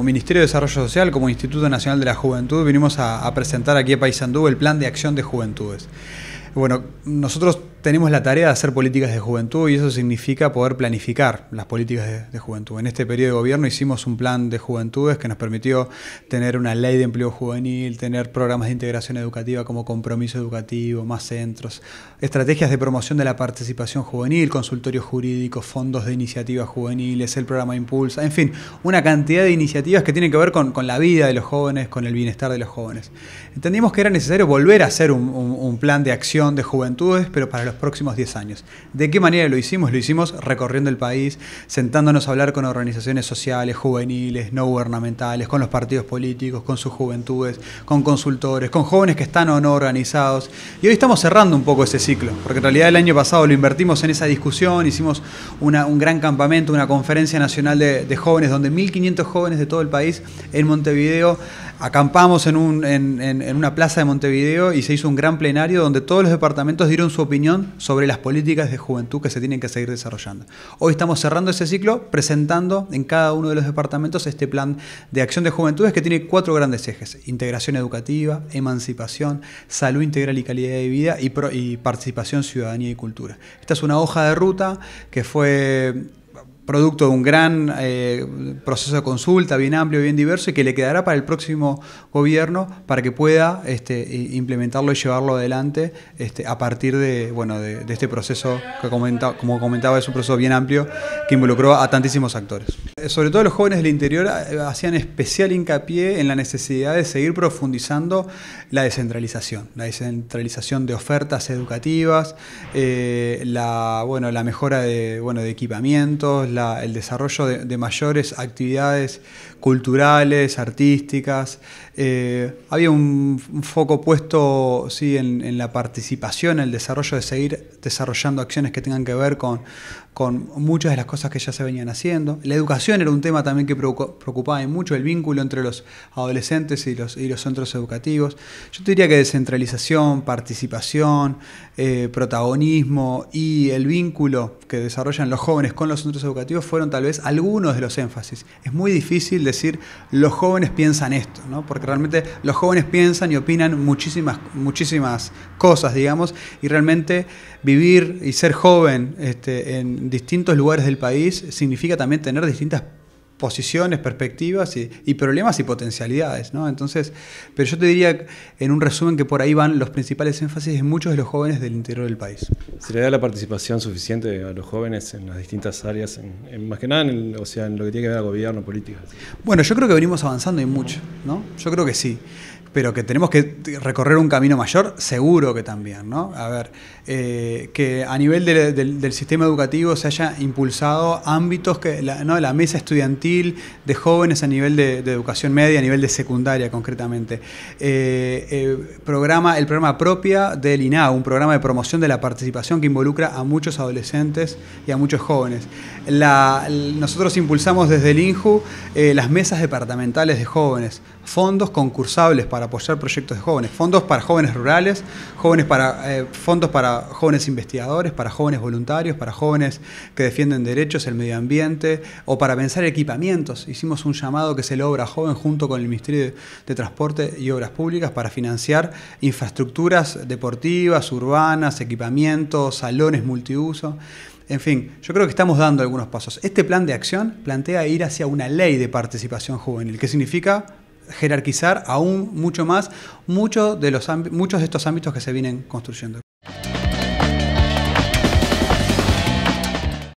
como Ministerio de Desarrollo Social, como Instituto Nacional de la Juventud, vinimos a, presentar aquí a Paysandú el Plan de Acción de Juventudes. Bueno, nosotros tenemos la tarea de hacer políticas de juventud y eso significa poder planificar las políticas de, juventud. En este periodo de gobierno hicimos un plan de juventudes que nos permitió tener una ley de empleo juvenil, tener programas de integración educativa como compromiso educativo, más centros, estrategias de promoción de la participación juvenil, consultorios jurídicos, fondos de iniciativas juveniles, el programa Impulsa, en fin, una cantidad de iniciativas que tienen que ver con, la vida de los jóvenes, con el bienestar de los jóvenes. Entendimos que era necesario volver a hacer un, un plan de acción de juventudes, pero para próximos 10 años. ¿De qué manera lo hicimos? Lo hicimos recorriendo el país, sentándonos a hablar con organizaciones sociales, juveniles, no gubernamentales, con los partidos políticos, con sus juventudes, con consultores, con jóvenes que están o no organizados. Y hoy estamos cerrando un poco ese ciclo, porque en realidad el año pasado lo invertimos en esa discusión, hicimos un gran campamento, una conferencia nacional de, jóvenes, donde 1.500 jóvenes de todo el país en Montevideo acampamos en una plaza de Montevideo y se hizo un gran plenario donde todos los departamentos dieron su opinión sobre las políticas de juventud que se tienen que seguir desarrollando. Hoy estamos cerrando ese ciclo presentando en cada uno de los departamentos este plan de acción de juventudes que tiene cuatro grandes ejes, integración educativa, emancipación, salud integral y calidad de vida y, y participación, ciudadanía y cultura. Esta es una hoja de ruta que fue producto de un gran eh, proceso de consulta bien amplio, bien diverso y que le quedará para el próximo gobierno para que pueda este, implementarlo y llevarlo adelante este, a partir de, bueno, de, este proceso que como comentaba es un proceso bien amplio que involucró a tantísimos actores. Eh, sobre todo los jóvenes del interior eh, hacían especial hincapié en la necesidad de seguir profundizando la descentralización, la descentralización de ofertas educativas, la, bueno, la mejora de, bueno, de equipamientos, el desarrollo de, mayores actividades culturales, artísticas. Eh, había un, foco puesto sí, en, en, la participación, en el desarrollo de seguir desarrollando acciones que tengan que ver con, con muchas de las cosas que ya se venían haciendo. La educación era un tema también que preocupaba mucho, el vínculo entre los adolescentes y los, y los centros educativos. Yo te diría que descentralización, participación, eh, protagonismo y el vínculo que desarrollan los jóvenes con los centros educativos fueron tal vez algunos de los énfasis. Es muy difícil decir los jóvenes piensan esto, ¿no? porque realmente los jóvenes piensan y opinan muchísimas, muchísimas cosas, digamos, y realmente vivir y ser joven este, en distintos lugares del país significa también tener distintas posiciones, perspectivas y, problemas y potencialidades. ¿no? Entonces, pero yo te diría en un resumen que por ahí van los principales énfasis de muchos de los jóvenes del interior del país. ¿Se le da la participación suficiente a los jóvenes en las distintas áreas, más que nada en, o sea, en lo que tiene que ver con gobierno, política? Bueno, yo creo que venimos avanzando y mucho, ¿no? Yo creo que sí pero que tenemos que recorrer un camino mayor, seguro que también, ¿no? A ver, eh, que a nivel del sistema educativo se haya impulsado ámbitos que la mesa estudiantil de jóvenes a nivel de, educación media, a nivel de secundaria concretamente. Eh, eh, programa, el programa propia del INAU, un programa de promoción de la participación que involucra a muchos adolescentes y a muchos jóvenes. La, nosotros impulsamos desde el INJU eh, las mesas departamentales de jóvenes, fondos concursables para apoyar proyectos de jóvenes, fondos para jóvenes rurales, jóvenes para, fondos para jóvenes investigadores, para jóvenes voluntarios, para jóvenes que defienden derechos, el medio ambiente o para pensar equipamiento Hicimos un llamado que se logra Obra Joven junto con el Ministerio de Transporte y Obras Públicas para financiar infraestructuras deportivas, urbanas, equipamientos, salones multiuso. En fin, yo creo que estamos dando algunos pasos. Este plan de acción plantea ir hacia una ley de participación juvenil, que significa jerarquizar aún mucho más muchos de, los, muchos de estos ámbitos que se vienen construyendo.